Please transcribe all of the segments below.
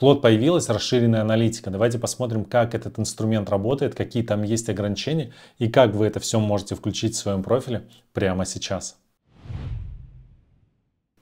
В появилась расширенная аналитика. Давайте посмотрим, как этот инструмент работает, какие там есть ограничения и как вы это все можете включить в своем профиле прямо сейчас.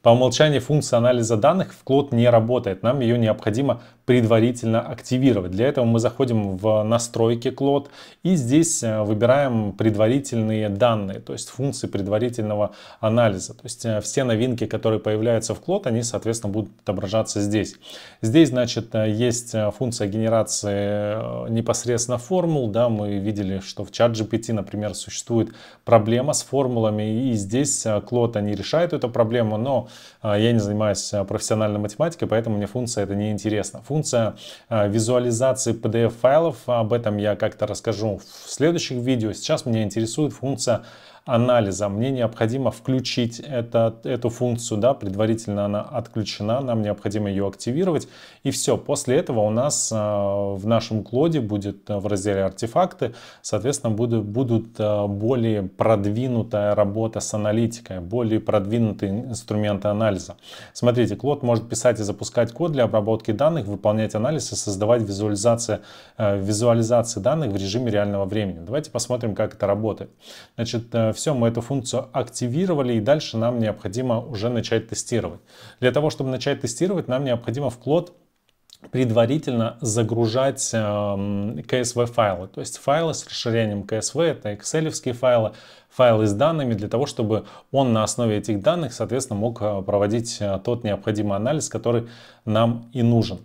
По умолчанию функция анализа данных в Cloud не работает, нам ее необходимо предварительно активировать. Для этого мы заходим в настройки Cloud и здесь э, выбираем предварительные данные, то есть функции предварительного анализа. То есть э, все новинки, которые появляются в Cloud, они, соответственно, будут отображаться здесь. Здесь, значит, э, есть функция генерации непосредственно формул. Да, мы видели, что в чат GPT, например, существует проблема с формулами, и здесь Cloud они решают эту проблему, но а, я не занимаюсь а, профессиональной математикой, поэтому мне функция это не интересно. Функция а, визуализации PDF-файлов, об этом я как-то расскажу в следующих видео. Сейчас меня интересует функция анализа. Мне необходимо включить это, эту функцию, да, предварительно она отключена, нам необходимо ее активировать. И все, после этого у нас а, в нашем клоде будет а, в разделе артефакты, соответственно, будут, будут а, более продвинутая работа с аналитикой, более продвинутые инструменты анализа. Смотрите, клод может писать и запускать код для обработки данных, выполнять анализ и создавать визуализации, э, визуализации данных в режиме реального времени. Давайте посмотрим, как это работает. Значит, э, все, мы эту функцию активировали, и дальше нам необходимо уже начать тестировать. Для того, чтобы начать тестировать, нам необходимо в Cloud предварительно загружать э, эм, CSV файлы. То есть файлы с расширением CSV, это excel файлы, файлы с данными, для того, чтобы он на основе этих данных, соответственно, мог э, проводить э, тот необходимый анализ, который нам и нужен.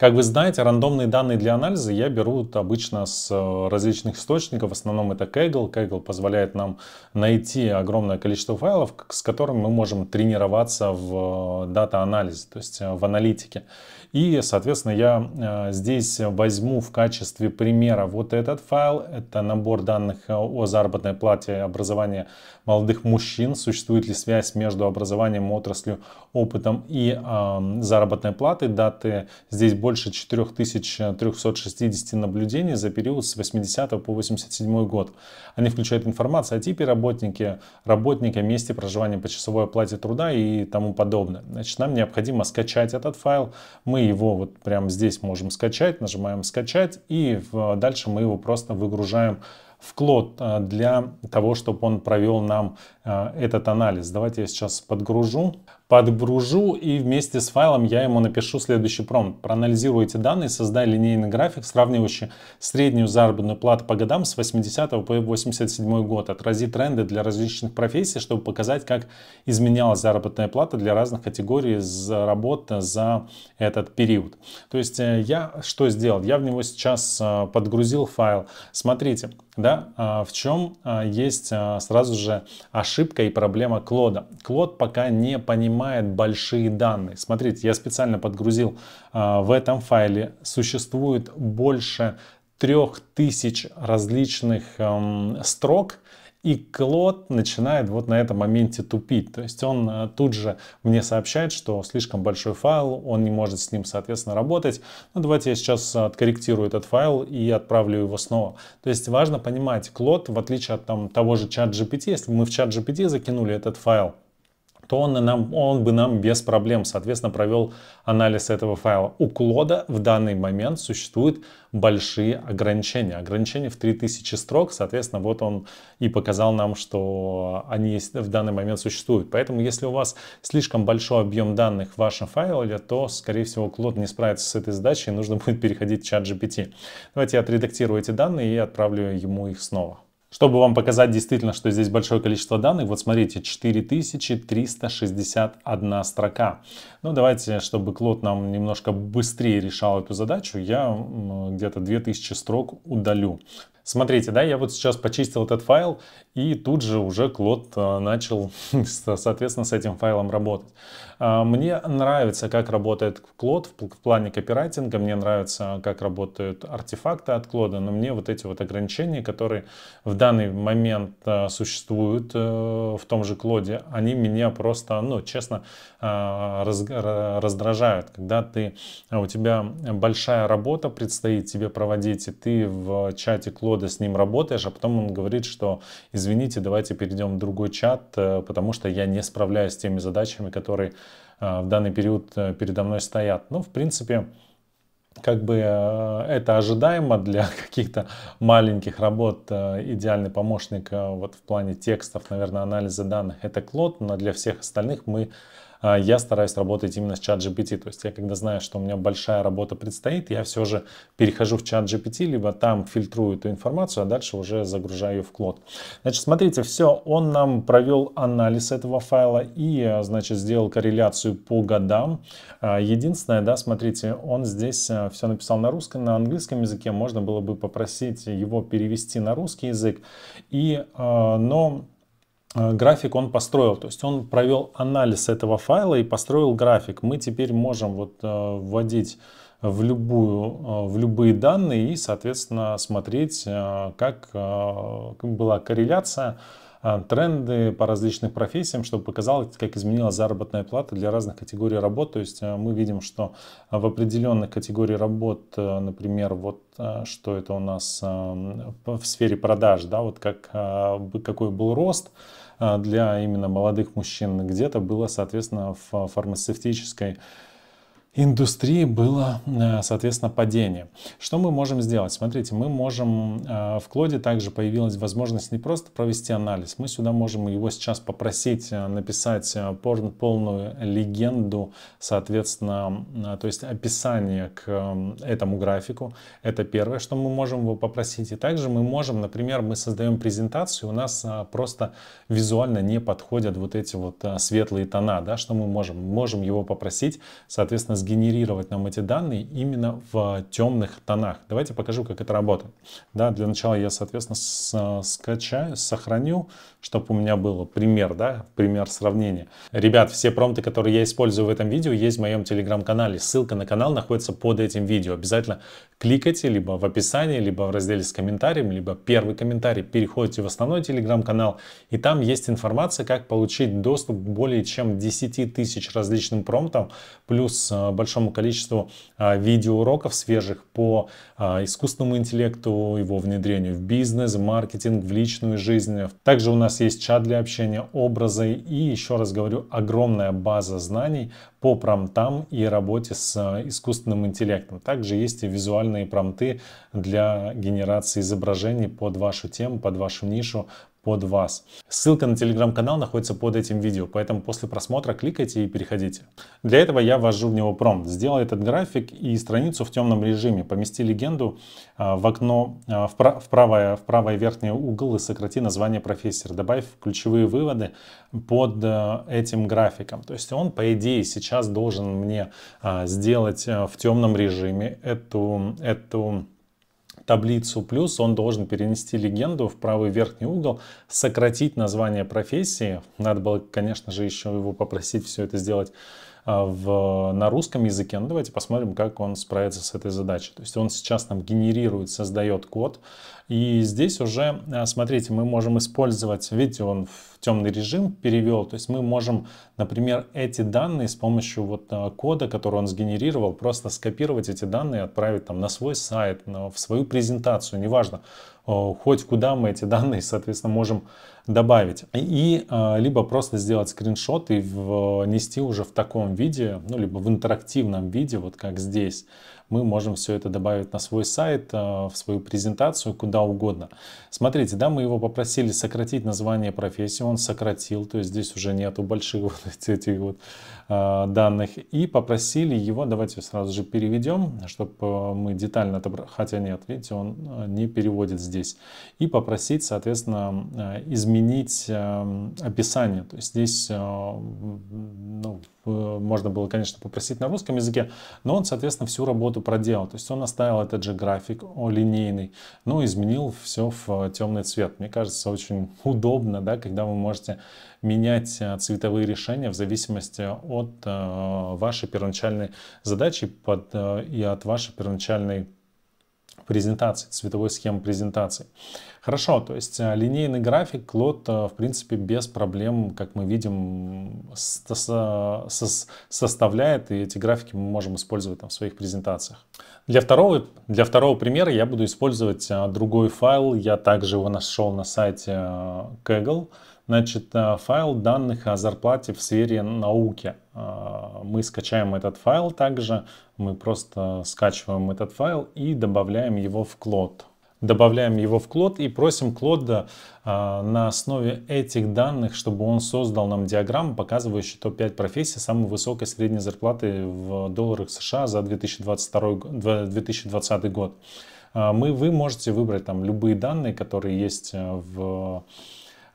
Как вы знаете, рандомные данные для анализа я беру обычно с э, различных источников. В основном это Kaggle. Kaggle позволяет нам найти огромное количество файлов, с которыми мы можем тренироваться в э, дата-анализе, то есть э, в аналитике. И, соответственно, я э, здесь возьму в качестве примера вот этот файл. Это набор данных э, о заработной плате образования молодых мужчин. Существует ли связь между образованием, отраслью, опытом и э, заработной платой. Даты здесь больше 4360 наблюдений за период с 80 по 87 год. Они включают информацию о типе работника, работника, месте проживания по часовой оплате труда и тому подобное. Значит, нам необходимо скачать этот файл. Мы его вот прямо здесь можем скачать, нажимаем скачать и дальше мы его просто выгружаем в Клод э, для того, чтобы он провел нам э, этот анализ. Давайте я сейчас подгружу подгружу и вместе с файлом я ему напишу следующий промпт. Проанализируй эти данные, создай линейный график, сравнивающий среднюю заработную плату по годам с 80 по 87 год. Отрази тренды для различных профессий, чтобы показать, как изменялась заработная плата для разных категорий работы за этот период. То есть э, я что сделал? Я в него сейчас э, подгрузил файл. Смотрите, да, э, в чем есть сразу же ошибка и проблема Клода. Клод пока не понимает принимает большие данные. Смотрите, я специально подгрузил а, в этом файле, существует больше 3000 различных эм, строк, и Клод начинает вот на этом моменте тупить. То есть он э, тут же мне сообщает, что слишком большой файл, он не может с ним, соответственно, работать. Ну, давайте я сейчас откорректирую этот файл и отправлю его снова. То есть важно понимать, Клод, в отличие от там, того же чат GPT, если мы в чат GPT закинули этот файл, то он, нам, он бы нам без проблем, соответственно, провел анализ этого файла. У Клода в данный момент существуют большие ограничения. Ограничения в 3000 строк, соответственно, вот он и показал нам, что они в данный момент существуют. Поэтому, если у вас слишком большой объем данных в вашем файле, то, скорее всего, Клод не справится с этой задачей, нужно будет переходить в чат GPT. Давайте я отредактирую эти данные и отправлю ему их снова. Чтобы вам показать действительно, что здесь большое количество данных, вот смотрите, 4361 строка. Ну, давайте, чтобы Клод нам немножко быстрее решал эту задачу, я где-то 2000 строк удалю. Смотрите, да, я вот сейчас почистил этот файл, и тут же уже Клод э, начал, соответственно, с этим файлом работать. А, мне нравится, как работает Клод в плане копирайтинга, мне нравится, как работают артефакты от Клода, но мне вот эти вот ограничения, которые в данный момент э, существуют э, в том же Клоде, они меня просто, ну, честно, раздражают. Когда ты, а, у тебя большая работа предстоит тебе проводить, и ты в чате Клода года с ним работаешь, а потом он говорит, что извините, давайте перейдем в другой чат, э, потому что я не справляюсь с теми задачами, которые э, в данный период э, передо мной стоят. Ну, в принципе, как бы это ожидаемо для каких-то маленьких работ. Идеальный помощник вот в плане текстов, наверное, анализа данных это Клод, но для всех остальных мы а, я стараюсь работать именно с чат GPT. То есть я когда знаю, что у меня большая работа предстоит, я все же перехожу в чат GPT, либо там фильтрую эту информацию, а дальше уже загружаю в Клод. Значит, смотрите, все, он нам провел анализ этого файла и, а, значит, сделал корреляцию по годам. А, единственное, да, смотрите, он здесь все написал на русском, на английском языке. Можно было бы попросить его перевести на русский язык. И, но Э, график он построил, то есть он провел анализ этого файла и построил график. Мы теперь можем вот э, вводить в, любую, э, в любые данные и, соответственно, смотреть, как, была корреляция, тренды по различным профессиям, чтобы показалось, как изменилась заработная плата для разных категорий работ. То есть мы видим, что в определенной категории работ, например, вот что это у нас в сфере продаж, да, вот как, какой был рост, а, для именно молодых мужчин, где-то было, соответственно, в фармацевтической индустрии было, э, соответственно, падение. Что мы можем сделать? Смотрите, мы можем, э, в Клоде также появилась возможность не просто провести анализ, мы сюда можем его сейчас попросить э, написать полную легенду, соответственно, то есть описание к этому графику. Это первое, что мы можем его попросить. И также мы можем, например, мы создаем презентацию, у нас просто визуально не подходят вот эти вот светлые тона, да, что мы можем? можем его попросить, соответственно, сгенерировать нам эти данные именно в темных тонах. Давайте покажу, как это работает. Да, для начала я, соответственно, э, скачаю, сохраню, чтобы у меня был пример, да, пример сравнения. Ребят, все промты, которые я использую в этом видео, есть в моем телеграм-канале. Ссылка на канал находится под этим видео. Обязательно кликайте либо в описании, либо в разделе с комментарием, либо первый комментарий. Переходите в основной телеграм-канал, и там есть информация, как получить доступ к более чем 10 тысяч различным промптам, плюс э, большому количеству э, видеоуроков свежих по э, искусственному интеллекту, его внедрению в бизнес, в маркетинг, в личную жизнь. Также у нас нас есть чат для общения, образы и, еще раз говорю, огромная база знаний, по промтам и работе с э, искусственным интеллектом. Также есть и визуальные промты для генерации изображений под вашу тему, под вашу нишу, под вас. Ссылка на телеграм-канал находится под этим видео, поэтому после просмотра кликайте и переходите. Для этого я ввожу в него промпт. сделал этот график и страницу в темном режиме. Помести легенду а, в окно, а, в, прав, в, правое, в правое верхний угол и сократи название профессора. Добавь ключевые выводы под э, этим графиком. То есть он, по идее, сейчас сейчас должен мне а, сделать э, в темном режиме эту, эту таблицу плюс, он должен перенести легенду в правый верхний угол, сократить название профессии. Надо было, конечно же, еще его попросить все это сделать а, в, на русском языке. Ну, давайте посмотрим, как он справится с этой задачей. То есть он сейчас нам генерирует, создает код. И здесь уже, а, смотрите, мы можем использовать, видите, он в темный режим перевел. То есть мы можем, например, эти данные с помощью вот а, кода, который он сгенерировал, просто скопировать эти данные и отправить там на свой сайт, в свою презентацию, неважно, хоть куда мы эти данные, соответственно, можем добавить. И а, либо просто сделать скриншот и внести уже в таком виде, ну, либо в интерактивном виде, вот как здесь. Мы можем все это добавить на свой сайт, а, в свою презентацию, куда угодно. Смотрите, да, мы его попросили сократить название профессии, он сократил, то есть здесь уже нету больших вот этих вот а, данных. И попросили его, давайте сразу же переведем, чтобы мы детально отобрали, хотя нет, видите, он не переводит здесь. И попросить, соответственно, изменить изменить эм, описание. То есть здесь э, ну, можно было, конечно, попросить на русском языке, но он, соответственно, всю работу проделал. То есть он оставил этот же график о, линейный, но ну, изменил все в э, темный цвет. Мне кажется, очень удобно, да, когда вы можете менять э, цветовые решения в зависимости от вашей первоначальной задачи под, и от вашей первоначальной презентации, цветовой схемы презентации. Хорошо, то есть э, линейный график Клод, э, в принципе, без проблем, как мы видим, составляет, и эти графики мы можем использовать там, в своих презентациях. Для второго, для второго примера я буду использовать э, другой файл, я также его нашел на сайте Kaggle. Значит, файл данных о зарплате в сфере науки. Мы скачаем этот файл также, мы просто скачиваем этот файл и добавляем его в Cloud добавляем его в Клод и просим Клода а, на основе этих данных, чтобы он создал нам диаграмму, показывающую топ-5 профессий самой высокой средней зарплаты в долларах США за 2022, 2020 год. А, мы, вы можете выбрать там любые данные, которые есть э, в,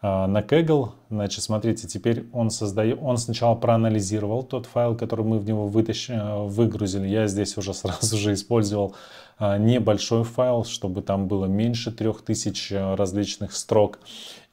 а, на Kaggle, Значит, смотрите, теперь он создает, он сначала проанализировал тот файл, который мы в него вытащили, э, выгрузили. Я здесь уже сразу же использовал э, небольшой файл, чтобы там было меньше 3000 э, различных строк.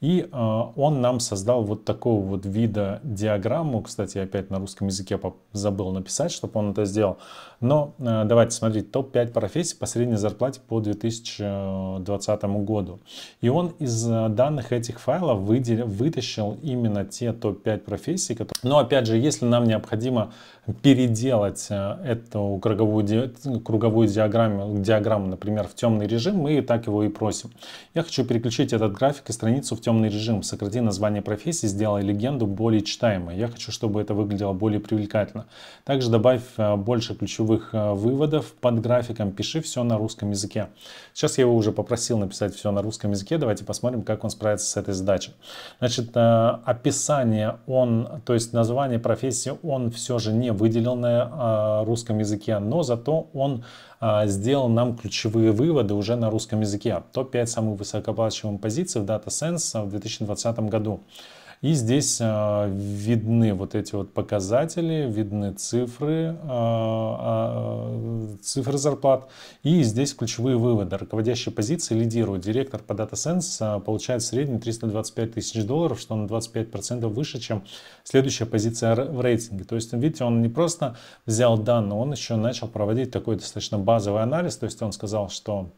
И он нам создал вот такого вот вида диаграмму. Кстати, опять на русском языке забыл написать, чтобы он это сделал. Но давайте смотреть топ-5 профессий по средней зарплате по 2020 году. И он из данных этих файлов выделил, вытащил именно те топ-5 профессий, которые... Но опять же, если нам необходимо переделать э, эту круговую, круговую диаграмму, диаграмму, например, в темный режим, мы и так его и просим. Я хочу переключить этот график и страницу в темный режим. Сократи название профессии, сделай легенду более читаемой. Я хочу, чтобы это выглядело более привлекательно. Также добавь э, больше ключевых э, выводов под графиком. Пиши все на русском языке. Сейчас я его уже попросил написать все на русском языке. Давайте посмотрим, как он справится с этой задачей. Значит, описание он, то есть название профессии он все же не выделенное а, русском языке, но зато он а, сделал нам ключевые выводы уже на русском языке. Топ-5 самых высокооплачиваемых позиций в DataSense в 2020 году. И здесь а, видны вот эти вот показатели, видны цифры, а, а, цифры зарплат. И здесь ключевые выводы. Руководящая позиция лидирует. Директор по DataSense получает в среднем 325 тысяч долларов, что на 25% выше, чем следующая позиция в рейтинге. То есть, видите, он не просто взял данные, он еще начал проводить такой достаточно базовый анализ. То есть он сказал, что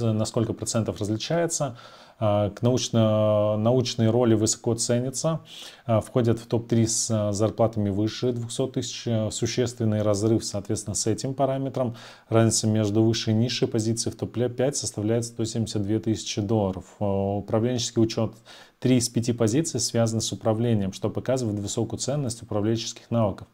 на сколько процентов различается, Э, к научно, научные роли высоко ценятся, э, входят в топ-3 с э, зарплатами выше 200 тысяч, существенный разрыв, соответственно, с этим параметром. Разница между высшей и низшей позицией в топ-5 составляет 172 тысячи долларов. Управленческий учет Три из пяти позиций связаны с управлением, что показывает высокую ценность управленческих навыков.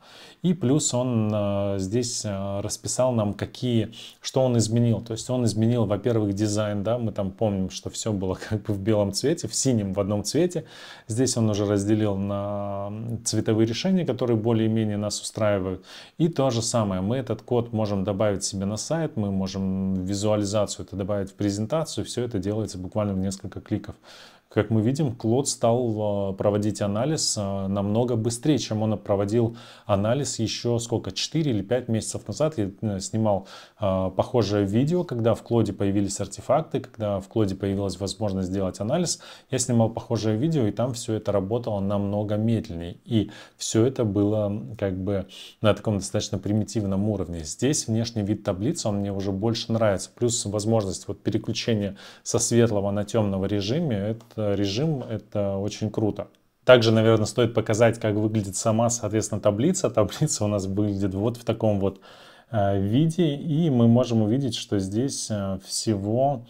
И плюс он э, здесь э, расписал нам, какие, что он изменил. То есть он изменил, во-первых, дизайн, да, мы там помним, что все было как бы в белом цвете, в синем, в одном цвете. Здесь он уже разделил на цветовые решения, которые более-менее нас устраивают. И то же самое, мы этот код можем добавить себе на сайт, мы можем визуализацию это добавить в презентацию, все это делается буквально в несколько кликов. Как мы видим, Клод стал а, проводить анализ а, намного быстрее, чем он проводил анализ еще сколько, 4 или 5 месяцев назад. Я э, снимал а, похожее видео, когда в Клоде появились артефакты, когда в Клоде появилась возможность сделать анализ. Я снимал похожее видео, и там все это работало намного медленнее. И все это было как бы на таком достаточно примитивном уровне. Здесь внешний вид таблицы, он мне уже больше нравится. Плюс возможность вот переключения со светлого на темного режиме, это режим, это очень круто. Также, наверное, стоит показать, как выглядит сама, соответственно, таблица. Таблица у нас выглядит вот в таком вот э, виде, и мы можем увидеть, что здесь э, всего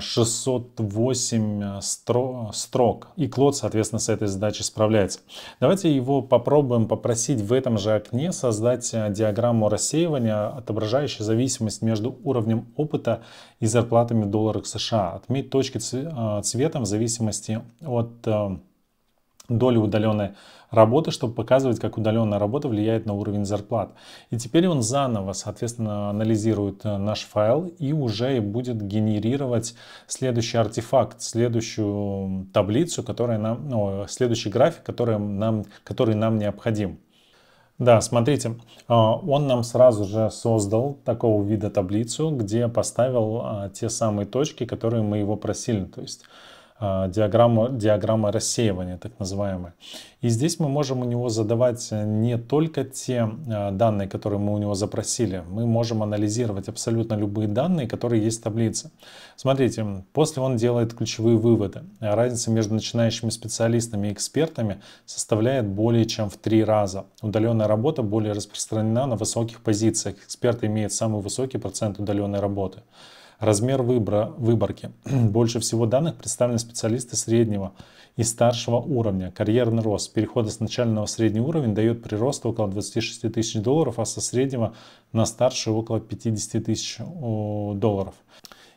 608 а, э, строк. И Клод, соответственно, с этой задачей справляется. Давайте его попробуем попросить в этом же окне создать э, диаграмму рассеивания, отображающую зависимость между уровнем опыта и зарплатами в долларах США. Отметь точки э, цветом в зависимости от долю удаленной работы, чтобы показывать, как удаленная работа влияет на уровень зарплат. И теперь он заново, соответственно, анализирует э, наш файл и уже будет генерировать следующий артефакт, следующую таблицу, которая нам, ну, следующий график, который нам, который нам необходим. Да, смотрите, э, он нам сразу же создал такого вида таблицу, где поставил а, те самые точки, которые мы его просили. То есть а, диаграмма, диаграмма рассеивания, так называемая. И здесь мы можем у него задавать э, не только те а, данные, которые мы у него запросили, мы можем анализировать абсолютно любые данные, которые есть в таблице. Смотрите, после он делает ключевые выводы. Разница между начинающими специалистами и экспертами составляет более чем в три раза. Удаленная работа более распространена на высоких позициях. Эксперты имеют самый высокий процент удаленной работы. Размер выбора, выборки. Больше всего данных представлены специалисты среднего и старшего уровня. Карьерный рост перехода с начального в средний уровень дает прирост около 26 тысяч долларов, а со среднего на старший около 50 тысяч долларов.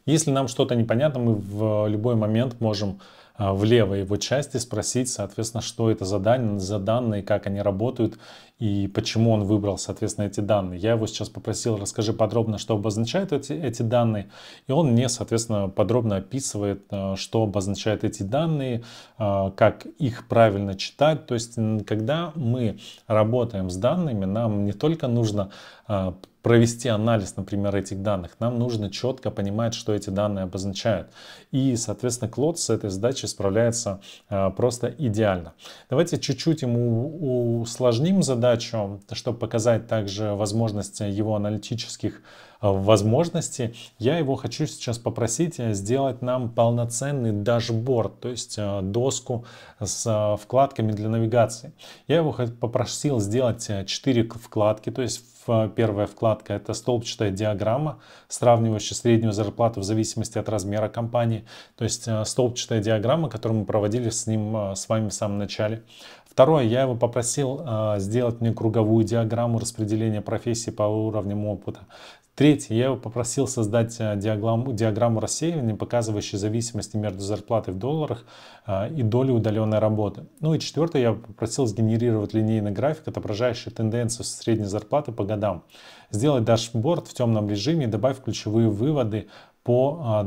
Если нам что-то непонятно, мы в любой момент можем а, в левой его части спросить, соответственно, что это за данные, за данные, как они работают и почему он выбрал, соответственно, эти данные. Я его сейчас попросил, расскажи подробно, что обозначают эти, эти данные, и он мне, соответственно, подробно описывает, э, что обозначают эти данные, э, как их правильно читать. То есть, когда мы работаем с данными, нам не только нужно а, провести анализ, например, этих данных, нам нужно четко понимать, что эти данные обозначают. И, соответственно, Клод с этой задачей справляется а, просто идеально. Давайте чуть-чуть ему усложним задачу, чтобы показать также возможности его аналитических а, возможностей. Я его хочу сейчас попросить э, сделать нам полноценный дашборд, то есть э, доску с э, вкладками для навигации. Я его попросил сделать 4 вкладки, то есть Э, первая вкладка – это столбчатая диаграмма, сравнивающая среднюю зарплату в зависимости от размера компании. То есть э, столбчатая диаграмма, которую мы проводили с ним э, с вами в самом начале. Второе, я его попросил э, сделать мне круговую диаграмму распределения профессий по уровням опыта. Третье, я его попросил создать а, диаграмму, диаграмму рассеивания, показывающую зависимости между зарплатой в долларах э, и долей удаленной работы. Ну и четвертое, я попросил сгенерировать линейный график, отображающий тенденцию средней зарплаты по годам. Сделать дашборд в темном режиме и добавь ключевые выводы по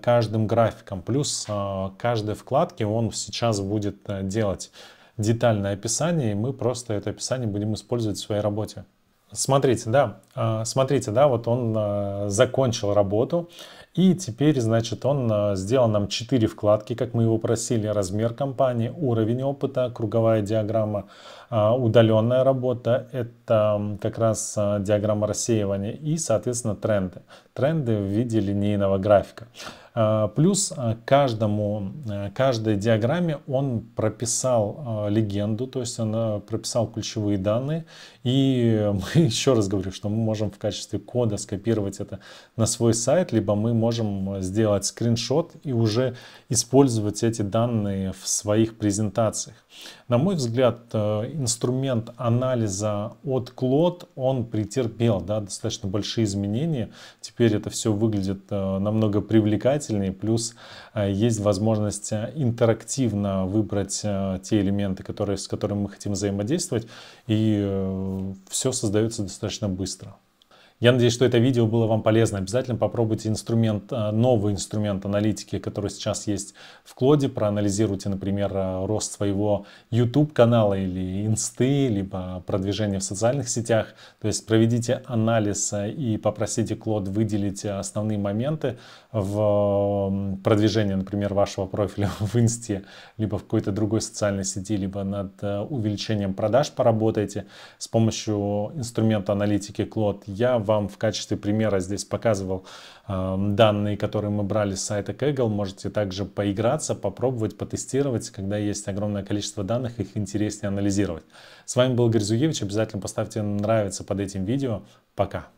каждым графикам. Плюс э, каждой вкладке он сейчас будет делать детальное описание, и мы просто это описание будем использовать в своей работе. Смотрите, да, а, смотрите, да, вот он а, закончил работу, и теперь, значит, он э, сделал нам 4 вкладки, как мы его просили, размер компании, уровень опыта, круговая диаграмма, а, удаленная работа, это как раз э, диаграмма рассеивания и, соответственно, тренды. Тренды в виде линейного графика. А, плюс э, каждому, каждой диаграмме он прописал легенду, то есть он прописал ключевые данные. И мы еще раз говорю, что мы можем в качестве кода скопировать это на свой сайт, либо мы можем э, сделать скриншот и уже использовать эти данные в своих презентациях. На мой взгляд, э, инструмент анализа от Cloud, он претерпел да, достаточно большие изменения. Теперь это все выглядит э, намного привлекательнее, плюс есть возможность интерактивно выбрать те элементы, которые, с которыми мы хотим взаимодействовать, и все создается достаточно быстро. Я надеюсь, что это видео было вам полезно. Обязательно попробуйте инструмент, э, новый инструмент аналитики, который сейчас есть в Клоде. Проанализируйте, например, э, рост своего YouTube-канала или инсты, либо продвижение в социальных сетях. То есть проведите анализ э, и попросите Клод выделить основные моменты в продвижении, например, вашего профиля в инсте, либо в какой-то другой социальной сети, либо над увеличением продаж поработайте. С помощью инструмента аналитики Клод я вам в качестве примера здесь показывал э, данные, которые мы брали с сайта Kaggle. Можете также поиграться, попробовать, потестировать. Когда есть огромное количество данных, их интереснее анализировать. С вами был Гризуевич. Обязательно поставьте нравится под этим видео. Пока.